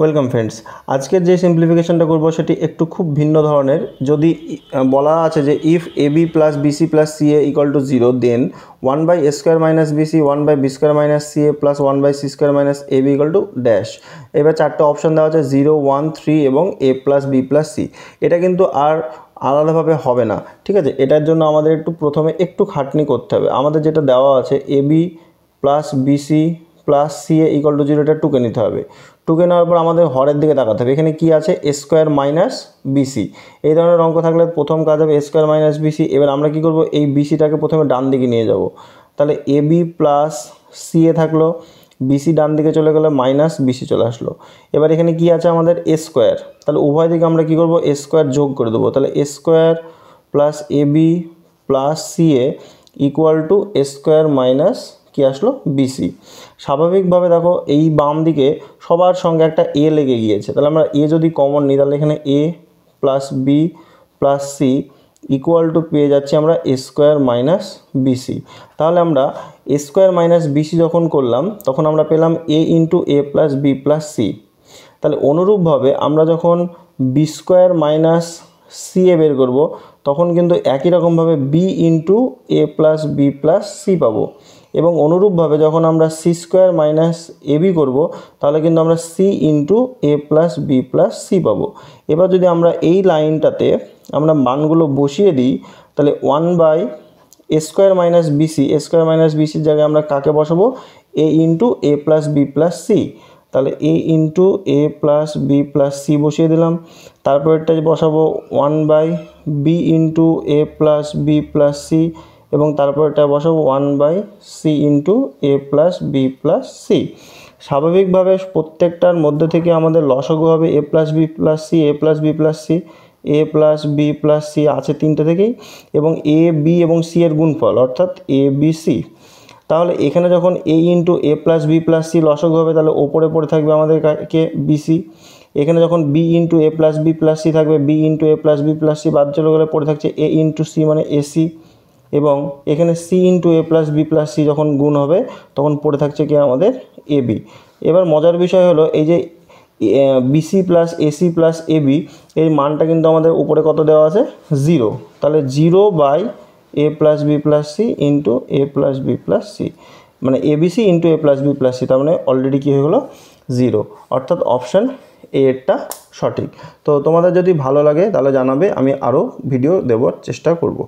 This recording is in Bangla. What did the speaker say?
ওয়েলকাম ফ্রেন্ডস আজকের যে সিম্পলিফিকেশনটা করবো সেটি একটু খুব ভিন্ন ধরনের যদি বলা আছে যে if A B plus BC plus C A equal to zero then one by A square minus BC one by B square minus C A plus one by C square minus A B equal to dash এবার চারটে অপশন দেওয়া আছে জিরো ওয়ান থ্রি এবং A plus B plus C এটা কিন্তু আর আলাদাভাবে হবে না ঠিক আছে এটার জন্য আমাদের একটু প্রথমে একটু খাটনি করতে হবে আমাদের যেটা দেওয়া আছে A B plus BC plus C A equal to zero এটা টুকে নিতে হবে টুকে নেওয়ার পর আমাদের হরের দিকে তাকাতে হবে এখানে কি আছে স্কোয়ার মাইনাস বিসি এই ধরনের অঙ্ক থাকলে প্রথম কাজ হবে স্কোয়ার মাইনাস বিসি এবার আমরা কি করব এই বিসিটাকে প্রথমে ডান দিকে নিয়ে যাব তাহলে A B plus C A থাকলো বিসি ডান দিকে চলে গেলে মাইনাস বিসি চলে আসলো এবার এখানে কি আছে আমাদের এ স্কোয়ার তাহলে উভয় দিকে আমরা কি করব এ স্কোয়ার যোগ করে দেবো তাহলে A square plus A B plus C A equal to A square minus কি আসলো বিসি স্বাভাবিকভাবে দেখো এই বাম দিকে সবার সঙ্গে একটা এ লেগে গিয়েছে তাহলে আমরা এ যদি কমন নিই তাহলে এখানে A plus B plus C equal to পেয়ে যাচ্ছি আমরা এ স্কোয়ার মাইনাস বিসি তাহলে আমরা এ স্কোয়ার মাইনাস বিসি যখন করলাম তখন আমরা পেলাম A into A plus B plus C তাহলে অনুরূপভাবে আমরা যখন B square minus C A বের করব তখন কিন্তু একই রকমভাবে B into A plus B plus C পাবো এবং অনুরূপভাবে যখন আমরা সি স্কোয়ার মাইনাস এবি করবো তাহলে কিন্তু আমরা C into A plus B plus C পাবো এবার যদি আমরা এই লাইনটাতে আমরা মানগুলো বসিয়ে দিই তাহলে one by A square minus BC A square minus বিসির জায়গায় আমরা কাকে বসাবো A into A plus B plus C তাহলে A into A plus B plus C বসিয়ে দিলাম তারপরেরটা বসাবো one by B into A plus B plus C এবং তারপর এটা বসাবো one by C into A plus B plus C স্বাভাবিকভাবে প্রত্যেকটার মধ্যে থেকে আমাদের লসগু হবে A plus B plus C A plus B plus C A plus B plus C আছে তিনটে থেকেই এবং এ বি এবং সি এর গুণফল অর্থাৎ এ বি সি তাহলে এখানে যখন A into A plus B plus C লসক হবে তাহলে ওপরে পড়ে থাকবে আমাদের কে বিসি এখানে যখন B into A plus B plus C থাকবে B into A plus B plus C বাদ চলে গেলে পড়ে থাকছে এ ইন্টু সি মানে এসি সি এবং এখানে C into A plus B plus C যখন গুণ হবে তখন পড়ে থাকছে কি আমাদের এ বি এবার মজার বিষয় হলো এই যে BC plus AC plus A B এই মানটা কিন্তু আমাদের উপরে কত দেওয়া আছে জিরো তাহলে zero by A plus B plus C into A plus B plus C মানে A B C into A plus B plus C তার মানে অলরেডি কী হয়ে গেলো জিরো অর্থাৎ অপশান এরটা সঠিক তো তোমাদের যদি ভালো লাগে তাহলে জানাবে আমি আরও ভিডিও দেওয়ার চেষ্টা করব